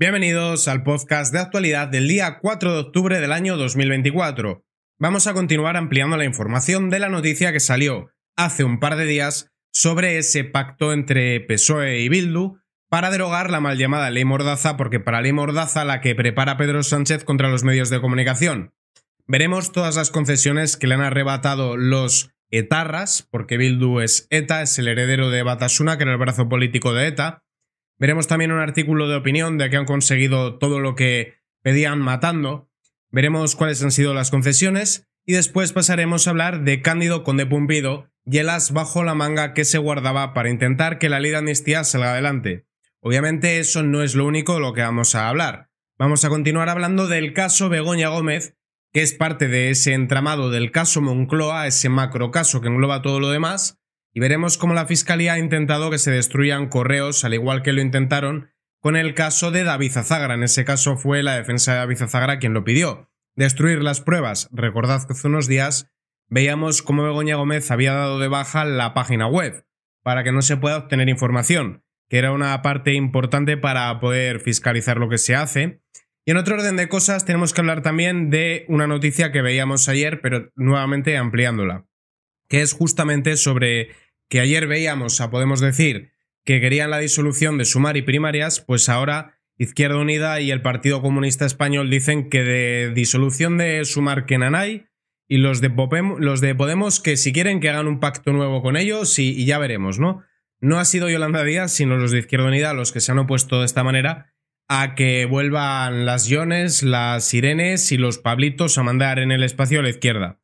Bienvenidos al podcast de actualidad del día 4 de octubre del año 2024. Vamos a continuar ampliando la información de la noticia que salió hace un par de días sobre ese pacto entre PSOE y Bildu para derogar la mal llamada ley Mordaza, porque para ley Mordaza la que prepara Pedro Sánchez contra los medios de comunicación. Veremos todas las concesiones que le han arrebatado los etarras, porque Bildu es ETA, es el heredero de Batasuna, que era el brazo político de ETA, Veremos también un artículo de opinión de que han conseguido todo lo que pedían matando. Veremos cuáles han sido las concesiones y después pasaremos a hablar de Cándido con Depumpido y el as bajo la manga que se guardaba para intentar que la ley de amnistía salga adelante. Obviamente eso no es lo único de lo que vamos a hablar. Vamos a continuar hablando del caso Begoña Gómez, que es parte de ese entramado del caso Moncloa, ese macro caso que engloba todo lo demás, y veremos cómo la Fiscalía ha intentado que se destruyan correos, al igual que lo intentaron con el caso de David Azagra. En ese caso fue la defensa de David Zazagra quien lo pidió. Destruir las pruebas. Recordad que hace unos días veíamos cómo Begoña Gómez había dado de baja la página web para que no se pueda obtener información, que era una parte importante para poder fiscalizar lo que se hace. Y en otro orden de cosas tenemos que hablar también de una noticia que veíamos ayer, pero nuevamente ampliándola que es justamente sobre que ayer veíamos, a podemos decir, que querían la disolución de Sumar y primarias, pues ahora Izquierda Unida y el Partido Comunista Español dicen que de disolución de Sumar que nanay y los de, los de Podemos que si quieren que hagan un pacto nuevo con ellos y, ya veremos, ¿no? No ha sido Yolanda Díaz, sino los de Izquierda Unida los que se han opuesto de esta manera a que vuelvan las iones, las Sirenes y los Pablitos a mandar en el espacio a la izquierda.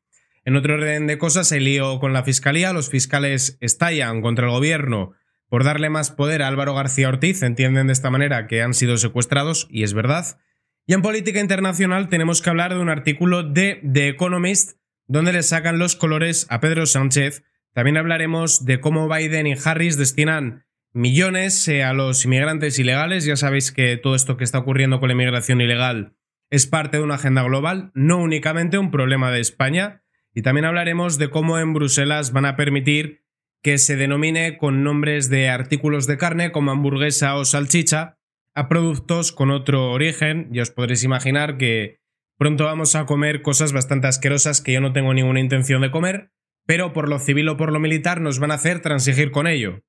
En otro orden de cosas, el lío con la fiscalía, los fiscales estallan contra el gobierno por darle más poder a Álvaro García Ortiz, entienden de esta manera que han sido secuestrados, y es verdad. Y en política internacional tenemos que hablar de un artículo de The Economist, donde le sacan los colores a Pedro Sánchez. También hablaremos de cómo Biden y Harris destinan millones eh, a los inmigrantes ilegales. Ya sabéis que todo esto que está ocurriendo con la inmigración ilegal es parte de una agenda global, no únicamente un problema de España. Y también hablaremos de cómo en Bruselas van a permitir que se denomine con nombres de artículos de carne como hamburguesa o salchicha a productos con otro origen. Y os podréis imaginar que pronto vamos a comer cosas bastante asquerosas que yo no tengo ninguna intención de comer, pero por lo civil o por lo militar nos van a hacer transigir con ello.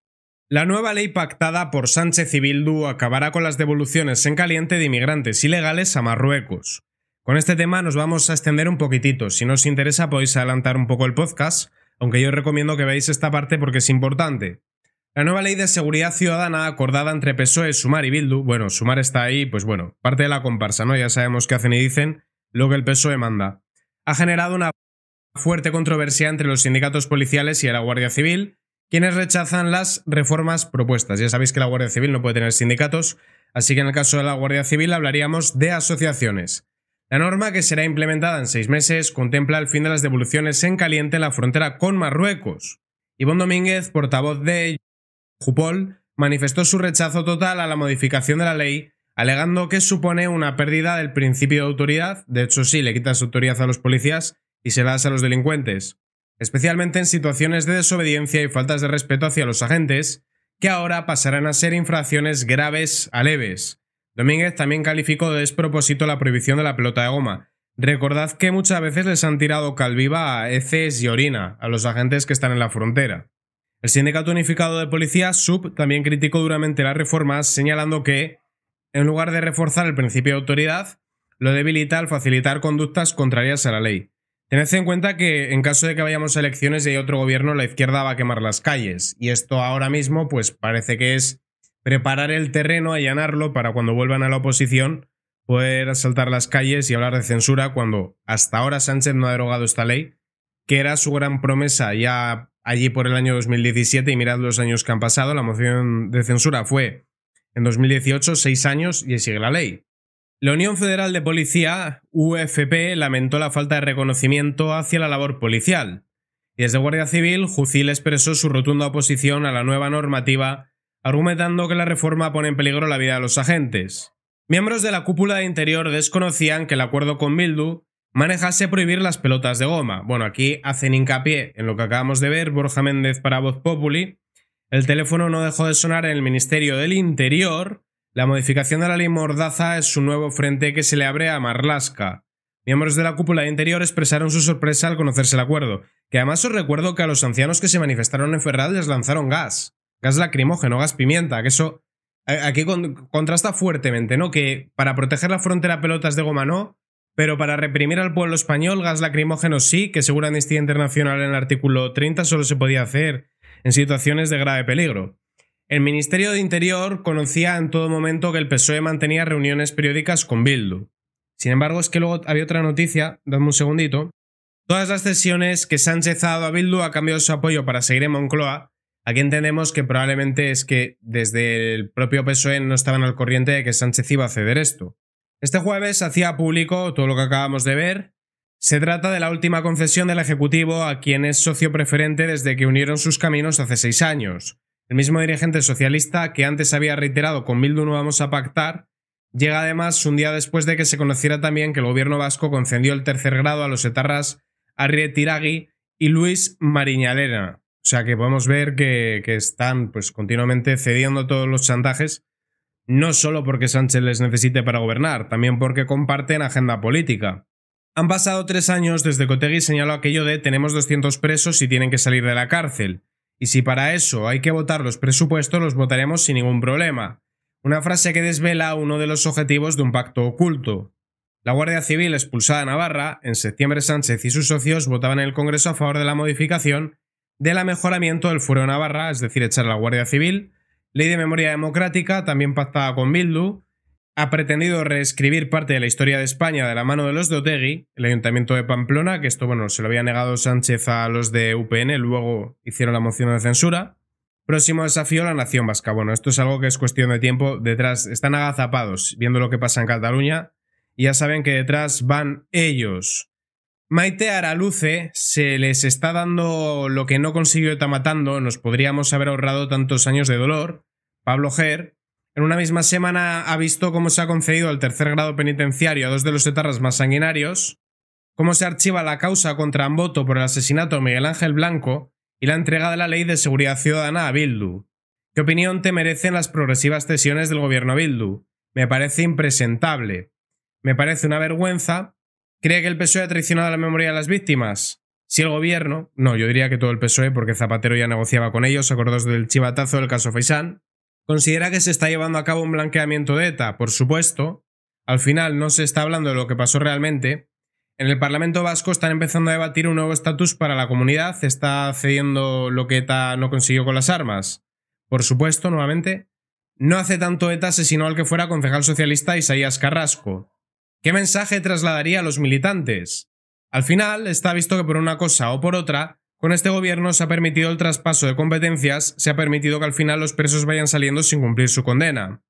La nueva ley pactada por Sánchez y acabará con las devoluciones en caliente de inmigrantes ilegales a Marruecos. Con este tema nos vamos a extender un poquitito. Si no os interesa podéis adelantar un poco el podcast, aunque yo os recomiendo que veáis esta parte porque es importante. La nueva ley de seguridad ciudadana acordada entre PSOE, Sumar y Bildu, bueno, Sumar está ahí, pues bueno, parte de la comparsa, ¿no? Ya sabemos qué hacen y dicen, lo que el PSOE manda. Ha generado una fuerte controversia entre los sindicatos policiales y la Guardia Civil, quienes rechazan las reformas propuestas. Ya sabéis que la Guardia Civil no puede tener sindicatos, así que en el caso de la Guardia Civil hablaríamos de asociaciones. La norma, que será implementada en seis meses, contempla el fin de las devoluciones en caliente en la frontera con Marruecos. Ivonne Domínguez, portavoz de Jupol, manifestó su rechazo total a la modificación de la ley, alegando que supone una pérdida del principio de autoridad, de hecho sí, le quitas autoridad a los policías y se la a los delincuentes, especialmente en situaciones de desobediencia y faltas de respeto hacia los agentes, que ahora pasarán a ser infracciones graves a leves, Domínguez también calificó de despropósito la prohibición de la pelota de goma. Recordad que muchas veces les han tirado calviva a heces y orina a los agentes que están en la frontera. El Sindicato Unificado de Policía, SUB, también criticó duramente las reformas, señalando que, en lugar de reforzar el principio de autoridad, lo debilita al facilitar conductas contrarias a la ley. Tened en cuenta que en caso de que vayamos a elecciones y hay otro gobierno, la izquierda va a quemar las calles. Y esto ahora mismo, pues parece que es preparar el terreno, allanarlo para cuando vuelvan a la oposición poder asaltar las calles y hablar de censura cuando hasta ahora Sánchez no ha derogado esta ley, que era su gran promesa ya allí por el año 2017 y mirad los años que han pasado, la moción de censura fue en 2018, seis años y sigue la ley. La Unión Federal de Policía, UFP, lamentó la falta de reconocimiento hacia la labor policial. Y desde Guardia Civil, Jucil expresó su rotunda oposición a la nueva normativa argumentando que la reforma pone en peligro la vida de los agentes. Miembros de la cúpula de interior desconocían que el acuerdo con Bildu manejase prohibir las pelotas de goma. Bueno, aquí hacen hincapié en lo que acabamos de ver, Borja Méndez para Voz Populi. El teléfono no dejó de sonar en el Ministerio del Interior. La modificación de la ley Mordaza es un nuevo frente que se le abre a Marlasca. Miembros de la cúpula de interior expresaron su sorpresa al conocerse el acuerdo, que además os recuerdo que a los ancianos que se manifestaron en Ferraz les lanzaron gas gas lacrimógeno, gas pimienta, que eso aquí contrasta fuertemente, ¿no? Que para proteger la frontera pelotas de goma no, pero para reprimir al pueblo español gas lacrimógeno sí, que según Amnistía Internacional en el artículo 30 solo se podía hacer en situaciones de grave peligro. El Ministerio de Interior conocía en todo momento que el PSOE mantenía reuniones periódicas con Bildu. Sin embargo, es que luego había otra noticia, dame un segundito. Todas las sesiones que se han dado a Bildu ha cambiado su apoyo para seguir en Moncloa Aquí entendemos que probablemente es que desde el propio PSOE no estaban al corriente de que Sánchez iba a ceder esto. Este jueves hacía público todo lo que acabamos de ver. Se trata de la última concesión del Ejecutivo a quien es socio preferente desde que unieron sus caminos hace seis años. El mismo dirigente socialista que antes había reiterado con Mildo no vamos a pactar, llega además un día después de que se conociera también que el gobierno vasco concedió el tercer grado a los etarras Tiragui y Luis Mariñalena. O sea que podemos ver que, están pues, continuamente cediendo todos los chantajes, no solo porque Sánchez les necesite para gobernar, también porque comparten agenda política. Han pasado tres años desde que señaló aquello de tenemos 200 presos y tienen que salir de la cárcel. Y si para eso hay que votar los presupuestos, los votaremos sin ningún problema. Una frase que desvela uno de los objetivos de un pacto oculto. La Guardia Civil expulsada a Navarra, en septiembre Sánchez y sus socios votaban en el Congreso a favor de la modificación del mejoramiento del Fuero Navarra, es decir, echar la Guardia Civil, Ley de Memoria Democrática, también pactada con Bildu, ha pretendido reescribir parte de la historia de España de la mano de los de Otegui, el Ayuntamiento de Pamplona, que esto, bueno, se lo había negado Sánchez a los de UPN, luego hicieron la moción de censura. Próximo desafío, la nación vasca. Bueno, esto es algo que es cuestión de tiempo. Detrás están agazapados, viendo lo que pasa en Cataluña, y ya saben que detrás van ellos. Maite Araluce se les está dando lo que no consiguió Tamatando, nos podríamos haber ahorrado tantos años de dolor. Pablo Ger, en una misma semana ha visto cómo se ha concedido el tercer grado penitenciario a dos de los etarras más sanguinarios, cómo se archiva la causa contra Amboto por el asesinato de Miguel Ángel Blanco y la entrega de la Ley de Seguridad Ciudadana a Bildu. ¿Qué opinión te merecen las progresivas cesiones del gobierno Bildu? Me parece impresentable. Me parece una vergüenza ¿Cree que el PSOE ha traicionado la memoria de las víctimas? Si el gobierno, no, yo diría que todo el PSOE, porque Zapatero ya negociaba con ellos, acordados del chivatazo del caso Faisán, considera que se está llevando a cabo un blanqueamiento de ETA, por supuesto. Al final no se está hablando de lo que pasó realmente. En el Parlamento Vasco están empezando a debatir un nuevo estatus para la comunidad, se está cediendo lo que ETA no consiguió con las armas. Por supuesto, nuevamente, no hace tanto ETA asesinó al que fuera concejal socialista Isaías Carrasco. ¿Qué mensaje trasladaría a los militantes? Al final, está visto que por una cosa o por otra, con este gobierno se ha permitido el traspaso de competencias, se ha permitido que al final los presos vayan saliendo sin cumplir su condena.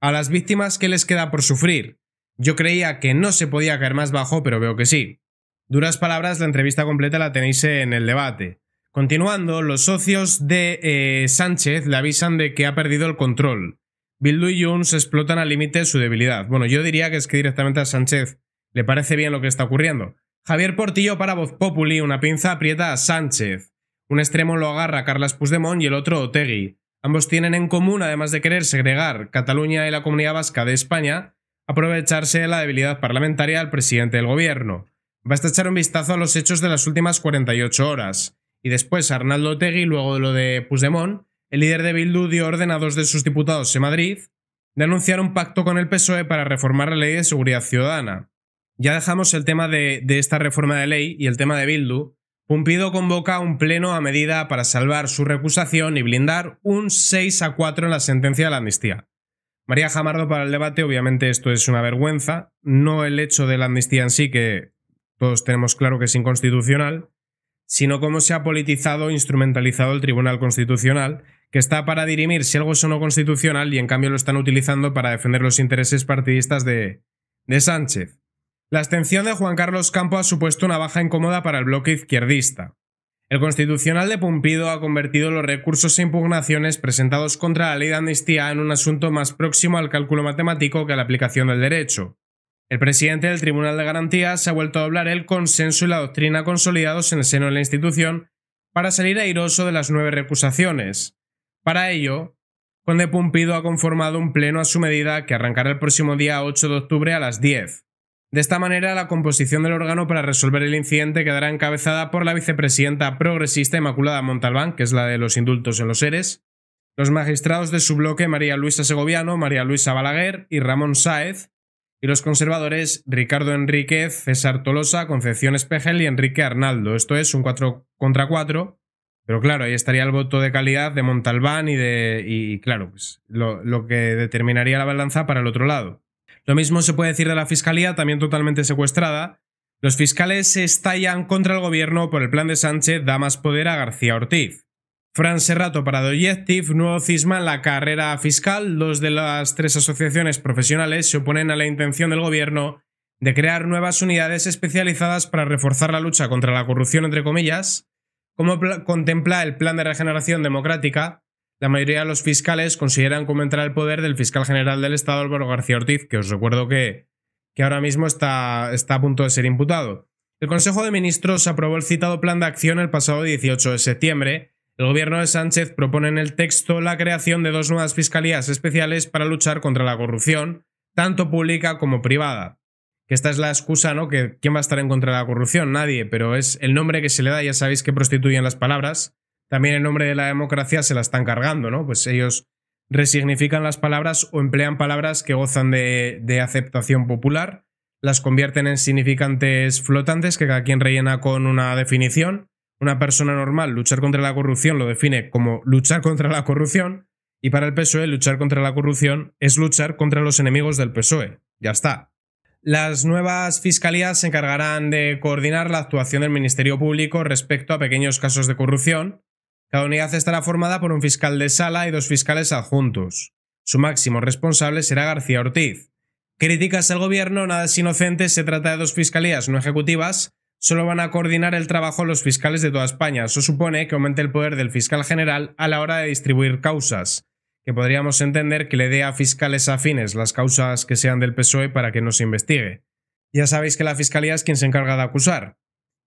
A las víctimas, ¿qué les queda por sufrir? Yo creía que no se podía caer más bajo, pero veo que sí. Duras palabras, la entrevista completa la tenéis en el debate. Continuando, los socios de eh, Sánchez le avisan de que ha perdido el control. Bildu y Jones explotan al límite su debilidad. Bueno, yo diría que es que directamente a Sánchez le parece bien lo que está ocurriendo. Javier Portillo para Voz Populi, una pinza aprieta a Sánchez. Un extremo lo agarra Carles Puigdemont y el otro Otegui. Ambos tienen en común, además de querer segregar Cataluña y la comunidad vasca de España, aprovecharse de la debilidad parlamentaria del presidente del gobierno. Basta echar un vistazo a los hechos de las últimas 48 horas. Y después Arnaldo Otegui, luego de lo de Puigdemont, el líder de Bildu dio orden a dos de sus diputados en Madrid de anunciar un pacto con el PSOE para reformar la ley de seguridad ciudadana. Ya dejamos el tema de, esta reforma de ley y el tema de Bildu. Pumpido convoca un pleno a medida para salvar su recusación y blindar un 6 a 4 en la sentencia de la amnistía. María Jamardo para el debate, obviamente esto es una vergüenza, no el hecho de la amnistía en sí, que todos tenemos claro que es inconstitucional, sino cómo se ha politizado e instrumentalizado el Tribunal Constitucional, que está para dirimir si algo es o no constitucional y en cambio lo están utilizando para defender los intereses partidistas de, de Sánchez. La abstención de Juan Carlos Campo ha supuesto una baja incómoda para el bloque izquierdista. El constitucional de Pumpido ha convertido los recursos e impugnaciones presentados contra la ley de amnistía en un asunto más próximo al cálculo matemático que a la aplicación del derecho. El presidente del Tribunal de Garantías se ha vuelto a hablar el consenso y la doctrina consolidados en el seno de la institución para salir airoso de las nueve recusaciones. Para ello, Conde Pumpido ha conformado un pleno a su medida que arrancará el próximo día 8 de octubre a las 10. De esta manera, la composición del órgano para resolver el incidente quedará encabezada por la vicepresidenta progresista Inmaculada Montalbán, que es la de los indultos en los seres, los magistrados de su bloque María Luisa Segoviano, María Luisa Balaguer y Ramón Sáez, y los conservadores Ricardo Enríquez, César Tolosa, Concepción Espejel y Enrique Arnaldo. Esto es un 4 contra 4, pero claro, ahí estaría el voto de calidad de Montalbán y de. Y claro, pues lo, lo que determinaría la balanza para el otro lado. Lo mismo se puede decir de la fiscalía, también totalmente secuestrada. Los fiscales se estallan contra el gobierno por el plan de Sánchez da más poder a García Ortiz. Fran Serrato para Doyective, nuevo cisma en la carrera fiscal. Dos de las tres asociaciones profesionales se oponen a la intención del gobierno de crear nuevas unidades especializadas para reforzar la lucha contra la corrupción, entre comillas. Como contempla el plan de regeneración democrática, la mayoría de los fiscales consideran entrar al poder del fiscal general del Estado, Álvaro García Ortiz, que os recuerdo que, que ahora mismo está, está a punto de ser imputado. El Consejo de Ministros aprobó el citado plan de acción el pasado 18 de septiembre el gobierno de Sánchez propone en el texto la creación de dos nuevas fiscalías especiales para luchar contra la corrupción, tanto pública como privada. Que esta es la excusa, ¿no? Que quién va a estar en contra de la corrupción, nadie, pero es el nombre que se le da, ya sabéis que prostituyen las palabras. También el nombre de la democracia se la están cargando, ¿no? Pues ellos resignifican las palabras o emplean palabras que gozan de, de aceptación popular, las convierten en significantes flotantes que cada quien rellena con una definición una persona normal luchar contra la corrupción lo define como luchar contra la corrupción y para el PSOE luchar contra la corrupción es luchar contra los enemigos del PSOE. Ya está. Las nuevas fiscalías se encargarán de coordinar la actuación del Ministerio Público respecto a pequeños casos de corrupción. Cada unidad estará formada por un fiscal de sala y dos fiscales adjuntos. Su máximo responsable será García Ortiz. Críticas al gobierno, nada es inocente, se trata de dos fiscalías no ejecutivas solo van a coordinar el trabajo los fiscales de toda España. Eso supone que aumente el poder del fiscal general a la hora de distribuir causas, que podríamos entender que le dé a fiscales afines las causas que sean del PSOE para que no se investigue. Ya sabéis que la fiscalía es quien se encarga de acusar.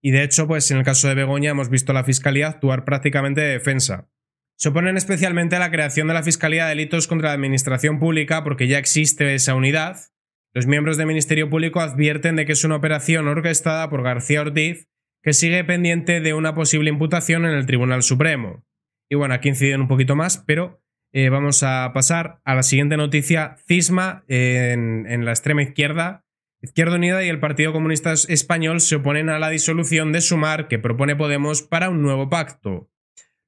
Y de hecho, pues en el caso de Begoña hemos visto a la fiscalía actuar prácticamente de defensa. Se oponen especialmente a la creación de la Fiscalía de Delitos contra la Administración Pública porque ya existe esa unidad los miembros del Ministerio Público advierten de que es una operación orquestada por García Ortiz que sigue pendiente de una posible imputación en el Tribunal Supremo. Y bueno, aquí inciden un poquito más, pero eh, vamos a pasar a la siguiente noticia. Cisma en, la extrema izquierda. Izquierda Unida y el Partido Comunista Español se oponen a la disolución de Sumar que propone Podemos para un nuevo pacto.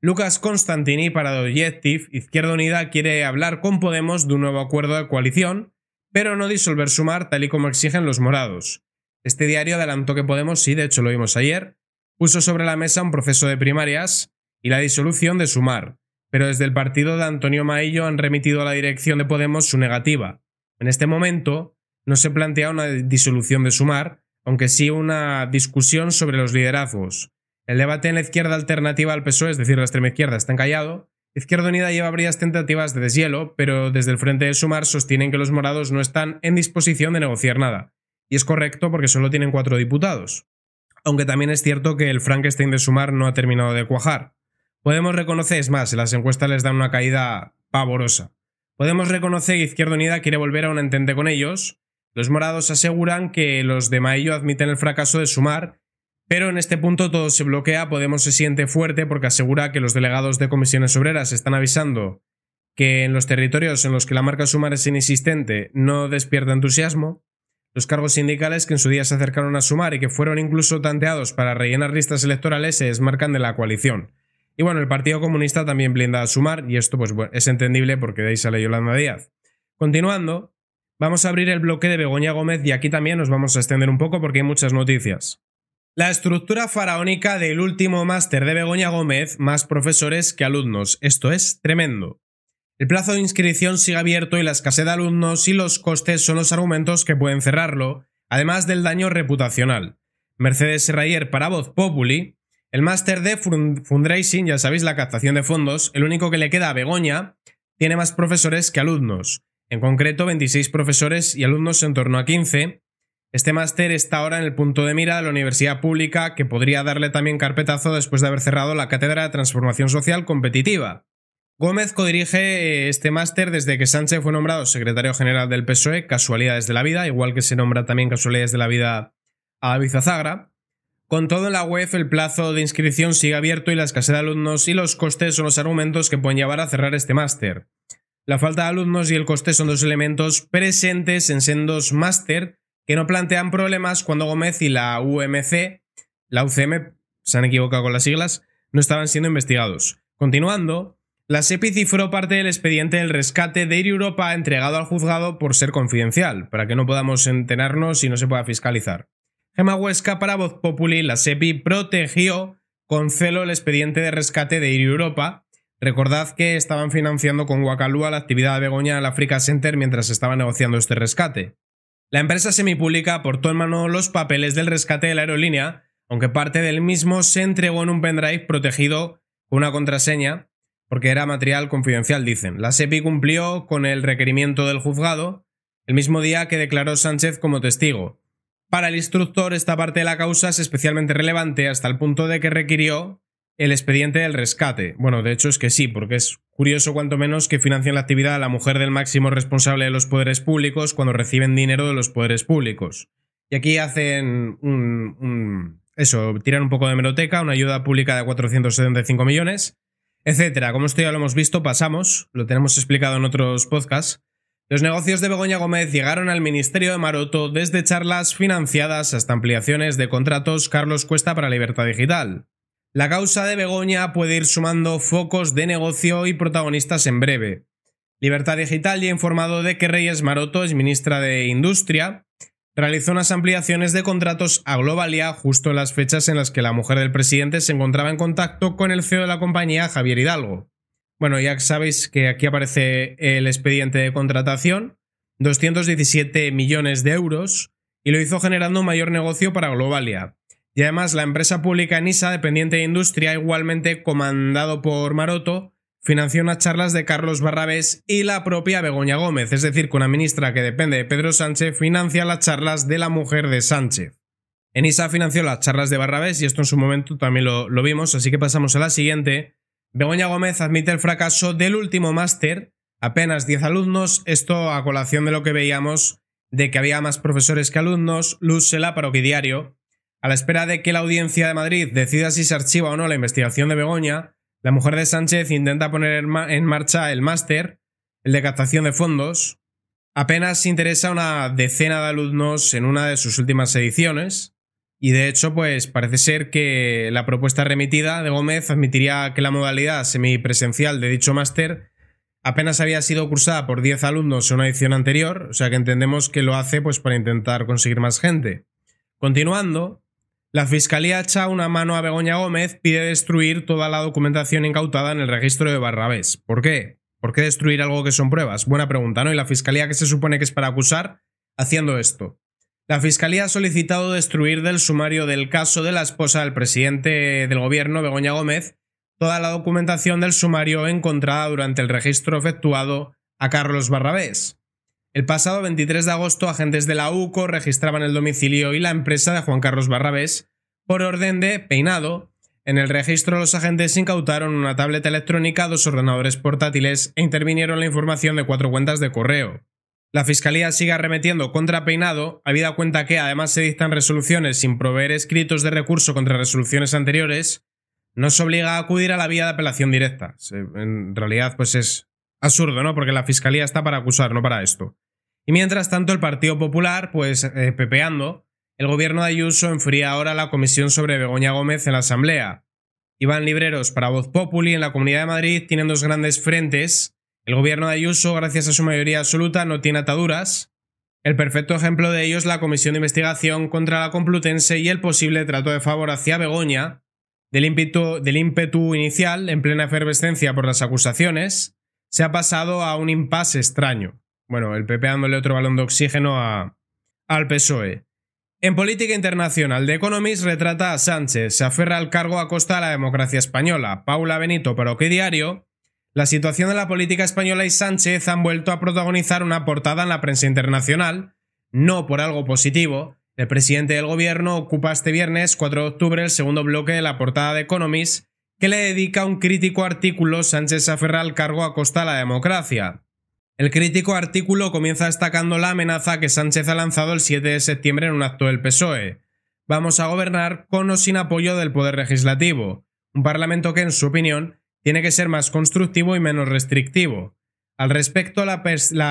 Lucas Constantini para The Izquierda Unida quiere hablar con Podemos de un nuevo acuerdo de coalición pero no disolver Sumar tal y como exigen los morados. Este diario adelantó que Podemos, sí, de hecho lo vimos ayer, puso sobre la mesa un proceso de primarias y la disolución de Sumar, pero desde el partido de Antonio Maillo han remitido a la dirección de Podemos su negativa. En este momento no se plantea una disolución de Sumar, aunque sí una discusión sobre los liderazgos. El debate en la izquierda alternativa al PSOE, es decir, la extrema izquierda, está encallado Izquierda Unida lleva varias tentativas de deshielo, pero desde el Frente de Sumar sostienen que los morados no están en disposición de negociar nada. Y es correcto porque solo tienen cuatro diputados. Aunque también es cierto que el Frankenstein de Sumar no ha terminado de cuajar. Podemos reconocer, es más, las encuestas les dan una caída pavorosa. Podemos reconocer que Izquierda Unida quiere volver a un entente con ellos. Los morados aseguran que los de Maillo admiten el fracaso de Sumar pero en este punto todo se bloquea, Podemos se siente fuerte porque asegura que los delegados de comisiones obreras están avisando que en los territorios en los que la marca Sumar es inexistente no despierta entusiasmo. Los cargos sindicales que en su día se acercaron a Sumar y que fueron incluso tanteados para rellenar listas electorales se desmarcan de la coalición. Y bueno, el Partido Comunista también blinda a Sumar y esto pues es entendible porque de ahí sale Yolanda Díaz. Continuando, vamos a abrir el bloque de Begoña Gómez y aquí también nos vamos a extender un poco porque hay muchas noticias. La estructura faraónica del último máster de Begoña Gómez, más profesores que alumnos. Esto es tremendo. El plazo de inscripción sigue abierto y la escasez de alumnos y los costes son los argumentos que pueden cerrarlo, además del daño reputacional. Mercedes Rayer para Voz Populi, el máster de fundraising, ya sabéis, la captación de fondos, el único que le queda a Begoña, tiene más profesores que alumnos, en concreto 26 profesores y alumnos en torno a 15, este máster está ahora en el punto de mira de la universidad pública, que podría darle también carpetazo después de haber cerrado la Cátedra de Transformación Social Competitiva. Gómez codirige eh, este máster desde que Sánchez fue nombrado secretario general del PSOE, casualidades de la vida, igual que se nombra también casualidades de la vida a Avizazagra. Con todo en la web, el plazo de inscripción sigue abierto y la escasez de alumnos y los costes son los argumentos que pueden llevar a cerrar este máster. La falta de alumnos y el coste son dos elementos presentes en sendos máster que no plantean problemas cuando Gómez y la UMC, la UCM, se han equivocado con las siglas, no estaban siendo investigados. Continuando, la SEPI cifró parte del expediente del rescate de Ir Europa entregado al juzgado por ser confidencial, para que no podamos enterarnos y no se pueda fiscalizar. Gema Huesca para Voz Populi, la SEPI protegió con celo el expediente de rescate de Ir Europa. Recordad que estaban financiando con Guacalúa la actividad de Begoña en el Africa Center mientras se estaba negociando este rescate. La empresa semipública portó en mano los papeles del rescate de la aerolínea, aunque parte del mismo se entregó en un pendrive protegido con una contraseña, porque era material confidencial, dicen. La SEPI cumplió con el requerimiento del juzgado el mismo día que declaró Sánchez como testigo. Para el instructor, esta parte de la causa es especialmente relevante hasta el punto de que requirió el expediente del rescate. Bueno, de hecho es que sí, porque es curioso cuanto menos que financian la actividad a la mujer del máximo responsable de los poderes públicos cuando reciben dinero de los poderes públicos. Y aquí hacen un, un eso, tiran un poco de meroteca, una ayuda pública de 475 millones, etcétera. Como esto ya lo hemos visto, pasamos, lo tenemos explicado en otros podcasts. Los negocios de Begoña Gómez llegaron al Ministerio de Maroto desde charlas financiadas hasta ampliaciones de contratos Carlos Cuesta para Libertad Digital. La causa de Begoña puede ir sumando focos de negocio y protagonistas en breve. Libertad Digital ya ha informado de que Reyes Maroto es ministra de Industria. Realizó unas ampliaciones de contratos a Globalia justo en las fechas en las que la mujer del presidente se encontraba en contacto con el CEO de la compañía, Javier Hidalgo. Bueno, ya sabéis que aquí aparece el expediente de contratación, 217 millones de euros, y lo hizo generando un mayor negocio para Globalia. Y además la empresa pública NISA, dependiente de industria, igualmente comandado por Maroto, financió unas charlas de Carlos Barrabés y la propia Begoña Gómez, es decir, que una ministra que depende de Pedro Sánchez financia las charlas de la mujer de Sánchez. Enisa financió las charlas de Barrabés y esto en su momento también lo, vimos, así que pasamos a la siguiente. Begoña Gómez admite el fracaso del último máster, apenas 10 alumnos, esto a colación de lo que veíamos de que había más profesores que alumnos, luz la diario. A la espera de que la audiencia de Madrid decida si se archiva o no la investigación de Begoña, la mujer de Sánchez intenta poner en marcha el máster, el de captación de fondos. Apenas interesa a una decena de alumnos en una de sus últimas ediciones, y de hecho, pues parece ser que la propuesta remitida de Gómez admitiría que la modalidad semipresencial de dicho máster apenas había sido cursada por 10 alumnos en una edición anterior, o sea que entendemos que lo hace pues para intentar conseguir más gente. Continuando, la Fiscalía echa una mano a Begoña Gómez, pide destruir toda la documentación incautada en el registro de Barrabés. ¿Por qué? ¿Por qué destruir algo que son pruebas? Buena pregunta, ¿no? ¿Y la Fiscalía que se supone que es para acusar haciendo esto? La Fiscalía ha solicitado destruir del sumario del caso de la esposa del presidente del gobierno, Begoña Gómez, toda la documentación del sumario encontrada durante el registro efectuado a Carlos Barrabés. El pasado 23 de agosto, agentes de la UCO registraban el domicilio y la empresa de Juan Carlos Barrabés por orden de Peinado. En el registro, los agentes incautaron una tableta electrónica, dos ordenadores portátiles e intervinieron la información de cuatro cuentas de correo. La Fiscalía sigue arremetiendo contra Peinado, habida cuenta que además se dictan resoluciones sin proveer escritos de recurso contra resoluciones anteriores, no se obliga a acudir a la vía de apelación directa. En realidad, pues es Absurdo, ¿no? Porque la fiscalía está para acusar, no para esto. Y mientras tanto, el Partido Popular, pues eh, pepeando, el gobierno de Ayuso enfría ahora la comisión sobre Begoña Gómez en la Asamblea. Iván Libreros para Voz Populi en la Comunidad de Madrid tienen dos grandes frentes. El gobierno de Ayuso, gracias a su mayoría absoluta, no tiene ataduras. El perfecto ejemplo de ello es la comisión de investigación contra la Complutense y el posible trato de favor hacia Begoña, del del ímpetu inicial, en plena efervescencia por las acusaciones, se ha pasado a un impasse extraño. Bueno, el PP dándole otro balón de oxígeno a, al PSOE. En política internacional, The Economist retrata a Sánchez, se aferra al cargo a costa de la democracia española. Paula Benito, pero qué diario. La situación de la política española y Sánchez han vuelto a protagonizar una portada en la prensa internacional, no por algo positivo. El presidente del gobierno ocupa este viernes 4 de octubre el segundo bloque de la portada de Economist que le dedica un crítico artículo Sánchez aferra al cargo a costa de la democracia. El crítico artículo comienza destacando la amenaza que Sánchez ha lanzado el 7 de septiembre en un acto del PSOE. Vamos a gobernar con o sin apoyo del Poder Legislativo, un Parlamento que, en su opinión, tiene que ser más constructivo y menos restrictivo. Al respecto, la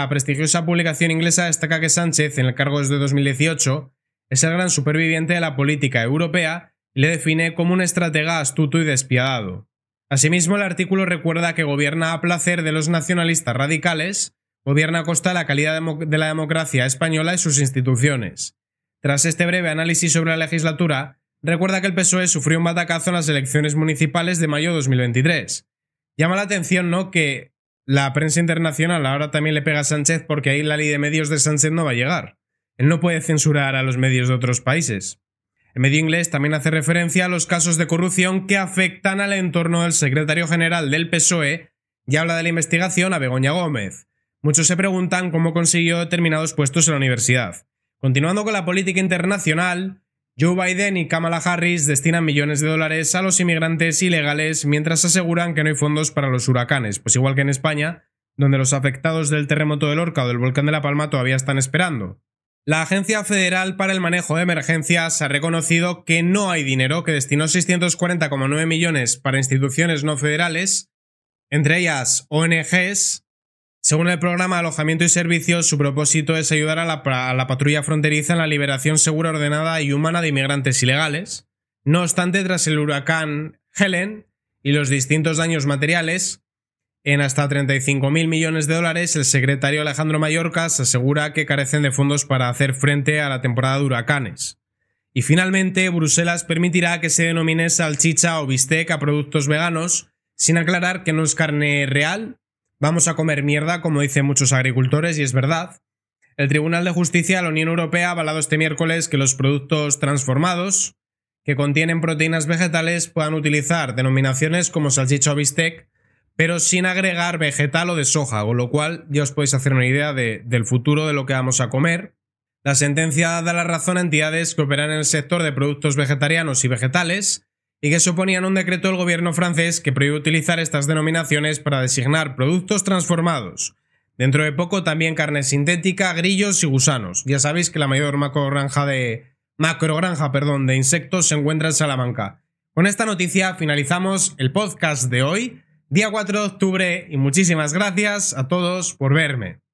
prestigiosa publicación inglesa destaca que Sánchez, en el cargo desde 2018, es el gran superviviente de la política europea le define como un estratega astuto y despiadado. Asimismo, el artículo recuerda que gobierna a placer de los nacionalistas radicales, gobierna a costa de la calidad de la democracia española y sus instituciones. Tras este breve análisis sobre la legislatura, recuerda que el PSOE sufrió un batacazo en las elecciones municipales de mayo de 2023. Llama la atención, ¿no?, que la prensa internacional ahora también le pega a Sánchez porque ahí la ley de medios de Sánchez no va a llegar. Él no puede censurar a los medios de otros países. En medio inglés también hace referencia a los casos de corrupción que afectan al entorno del secretario general del PSOE y habla de la investigación a Begoña Gómez. Muchos se preguntan cómo consiguió determinados puestos en la universidad. Continuando con la política internacional, Joe Biden y Kamala Harris destinan millones de dólares a los inmigrantes ilegales mientras aseguran que no hay fondos para los huracanes, pues igual que en España, donde los afectados del terremoto del Orca o del volcán de La Palma todavía están esperando. La Agencia Federal para el Manejo de Emergencias ha reconocido que no hay dinero, que destinó 640,9 millones para instituciones no federales, entre ellas ONGs. Según el programa Alojamiento y Servicios, su propósito es ayudar a la, a la patrulla fronteriza en la liberación segura, ordenada y humana de inmigrantes ilegales. No obstante, tras el huracán Helen y los distintos daños materiales, en hasta 35.000 millones de dólares, el secretario Alejandro mallorca asegura que carecen de fondos para hacer frente a la temporada de huracanes. Y finalmente, Bruselas permitirá que se denomine salchicha o bistec a productos veganos, sin aclarar que no es carne real. Vamos a comer mierda, como dicen muchos agricultores, y es verdad. El Tribunal de Justicia de la Unión Europea ha avalado este miércoles que los productos transformados, que contienen proteínas vegetales, puedan utilizar denominaciones como salchicha o bistec pero sin agregar vegetal o de soja, con lo cual ya os podéis hacer una idea del futuro de lo que vamos a comer. La sentencia da la razón a entidades que operan en el sector de productos vegetarianos y vegetales y que suponían un decreto del gobierno francés que prohíbe utilizar estas denominaciones para designar productos transformados. Dentro de poco también carne sintética, grillos y gusanos. Ya sabéis que la mayor macrogranja de, macrogranja, perdón, de insectos se encuentra en Salamanca. Con esta noticia finalizamos el podcast de hoy día 4 de octubre y muchísimas gracias a todos por verme.